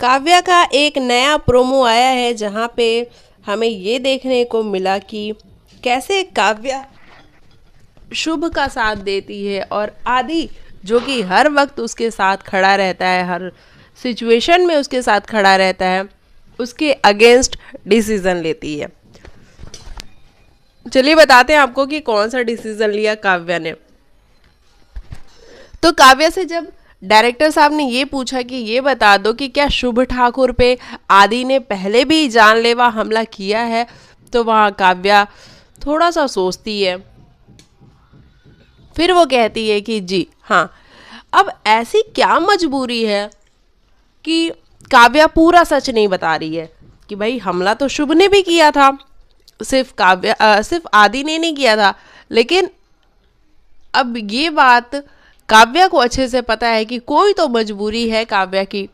काव्या का एक नया प्रोमो आया है जहाँ पे हमें ये देखने को मिला कि कैसे काव्या शुभ का साथ देती है और आदि जो कि हर वक्त उसके साथ खड़ा रहता है हर सिचुएशन में उसके साथ खड़ा रहता है उसके अगेंस्ट डिसीज़न लेती है चलिए बताते हैं आपको कि कौन सा डिसीज़न लिया काव्या ने तो काव्या से जब डायरेक्टर साहब ने ये पूछा कि ये बता दो कि क्या शुभ ठाकुर पे आदि ने पहले भी जानलेवा हमला किया है तो वहाँ काव्या थोड़ा सा सोचती है फिर वो कहती है कि जी हाँ अब ऐसी क्या मजबूरी है कि काव्या पूरा सच नहीं बता रही है कि भाई हमला तो शुभ ने भी किया था सिर्फ काव्या सिर्फ आदि ने नहीं किया था लेकिन अब ये बात काव्या को अच्छे से पता है कि कोई तो मजबूरी है काव्या की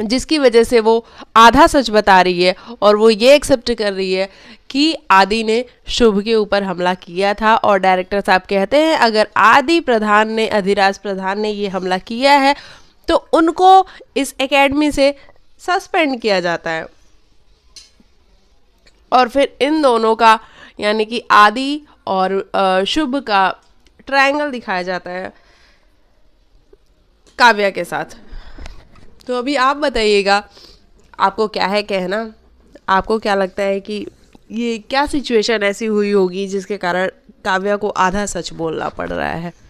जिसकी वजह से वो आधा सच बता रही है और वो ये एक्सेप्ट कर रही है कि आदि ने शुभ के ऊपर हमला किया था और डायरेक्टर साहब कहते हैं अगर आदि प्रधान ने अधिराज प्रधान ने ये हमला किया है तो उनको इस एकेडमी से सस्पेंड किया जाता है और फिर इन दोनों का यानी कि आदि और शुभ का ट्रायंगल दिखाया जाता है काव्या के साथ तो अभी आप बताइएगा आपको क्या है कहना आपको क्या लगता है कि ये क्या सिचुएशन ऐसी हुई होगी जिसके कारण काव्या को आधा सच बोलना पड़ रहा है